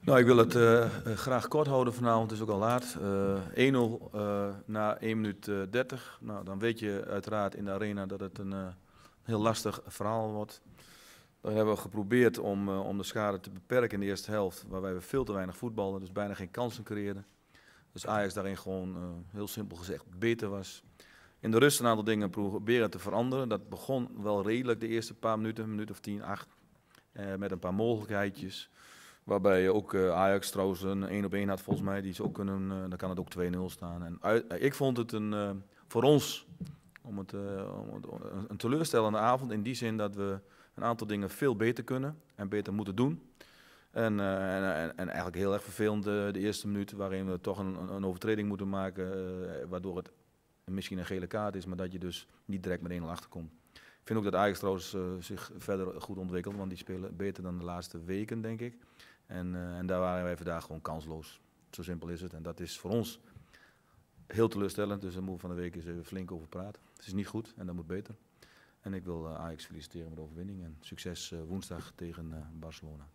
Nou, ik wil het eh, eh, graag kort houden vanavond, het is ook al laat. 1-0 eh, na 1 minuut 30. Nou, dan weet je uiteraard in de arena dat het een heel lastig verhaal wordt. Dan hebben we geprobeerd om, om de schade te beperken in de eerste helft, waarbij we veel te weinig voetballen, dus bijna geen kansen creëerden. Dus Ajax daarin gewoon, heel simpel gezegd, beter was. In de rust een aantal dingen proberen te veranderen. Dat begon wel redelijk de eerste paar minuten, een minuut of 10, 8. Eh, met een paar mogelijkheidjes. Waarbij je ook eh, Ajax trouwens een 1 op 1 had volgens mij. Die is ook kunnen, eh, dan kan het ook 2-0 staan. En ik vond het een, voor ons om het, om een teleurstellende avond. In die zin dat we een aantal dingen veel beter kunnen en beter moeten doen. En, en, en, eigenlijk heel erg vervelend de eerste minuut, waarin we toch een, een overtreding moeten maken, waardoor het misschien een gele kaart is, maar dat je dus niet direct met 1-0 achterkomt. Ik vind ook dat Ajax trouwens eh, zich verder goed ontwikkelt, want die spelen beter dan de laatste weken, denk ik. En, eh, en daar waren wij vandaag gewoon kansloos. Zo simpel is het. En dat is voor ons heel teleurstellend. Dus daar moeten we van de week eens even flink over praten. Het is niet goed en dat moet beter. En ik wil eh, Ajax feliciteren met de overwinning en succes woensdag tegen Barcelona.